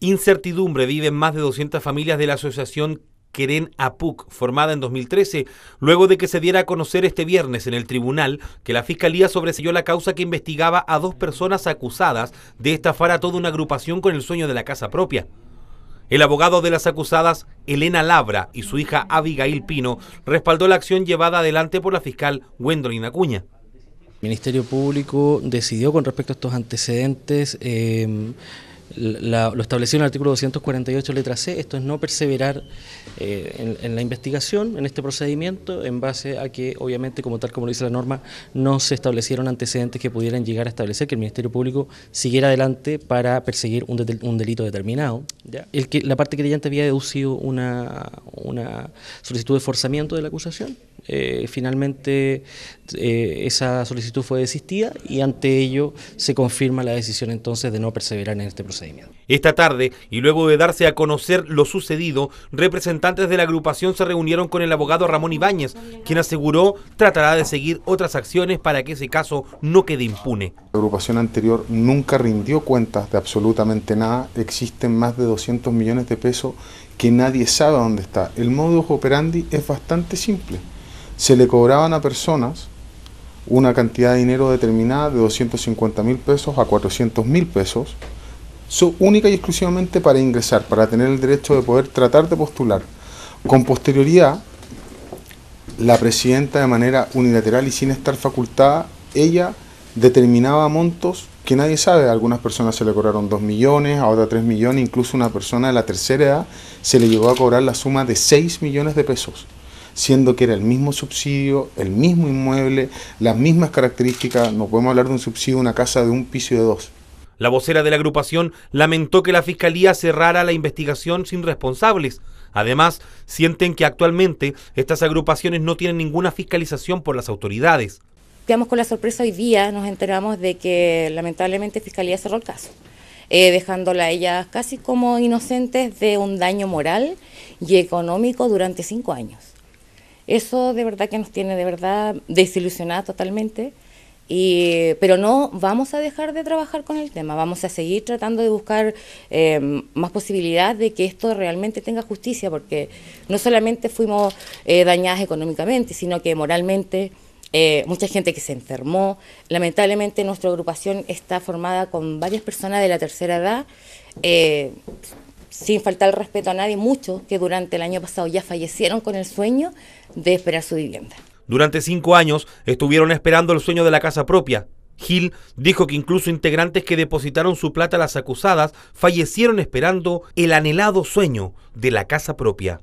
incertidumbre viven más de 200 familias de la asociación Queren Apuc, formada en 2013, luego de que se diera a conocer este viernes en el tribunal que la fiscalía sobreselló la causa que investigaba a dos personas acusadas de estafar a toda una agrupación con el sueño de la casa propia. El abogado de las acusadas, Elena Labra, y su hija Abigail Pino respaldó la acción llevada adelante por la fiscal Wendolyn Acuña. El Ministerio Público decidió con respecto a estos antecedentes. Eh, lo establecido en el artículo 248, letra C, esto es no perseverar eh, en, la investigación, en este procedimiento, en base a que, obviamente, como tal como lo dice la norma, no se establecieron antecedentes que pudieran llegar a establecer que el Ministerio Público siguiera adelante para perseguir un, delito determinado. El que, la parte creyente había deducido una solicitud de forzamiento de la acusación, eh, finalmente eh, esa solicitud fue desistida y ante ello se confirma la decisión entonces de no perseverar en este procedimiento. Esta tarde, y luego de darse a conocer lo sucedido, representantes de la agrupación se reunieron con el abogado Ramón Ibáñez, quien aseguró tratará de seguir otras acciones para que ese caso no quede impune. La agrupación anterior nunca rindió cuentas de absolutamente nada. Existen más de 200 millones de pesos que nadie sabe dónde está. El modus operandi es bastante simple se le cobraban a personas una cantidad de dinero determinada de 250 mil pesos a 400 mil pesos, única y exclusivamente para ingresar, para tener el derecho de poder tratar de postular. Con posterioridad, la presidenta de manera unilateral y sin estar facultada, ella determinaba montos que nadie sabe. algunas personas se le cobraron 2 millones, a otras 3 millones, incluso una persona de la tercera edad se le llegó a cobrar la suma de 6 millones de pesos siendo que era el mismo subsidio, el mismo inmueble, las mismas características, no podemos hablar de un subsidio una casa de un piso de dos. La vocera de la agrupación lamentó que la Fiscalía cerrara la investigación sin responsables. Además, sienten que actualmente estas agrupaciones no tienen ninguna fiscalización por las autoridades. Quedamos con la sorpresa hoy día, nos enteramos de que lamentablemente Fiscalía cerró el caso. Eh, dejándola a ellas casi como inocentes de un daño moral y económico durante cinco años. Eso de verdad que nos tiene de verdad desilusionada totalmente. Y, pero no vamos a dejar de trabajar con el tema, vamos a seguir tratando de buscar eh, más posibilidad de que esto realmente tenga justicia, porque no solamente fuimos eh, dañadas económicamente, sino que moralmente, eh, mucha gente que se enfermó. Lamentablemente nuestra agrupación está formada con varias personas de la tercera edad sin faltar el respeto a nadie, muchos que durante el año pasado ya fallecieron con el sueño de esperar su vivienda. Durante cinco años estuvieron esperando el sueño de la casa propia. Gil dijo que incluso integrantes que depositaron su plata a las acusadas fallecieron esperando el anhelado sueño de la casa propia.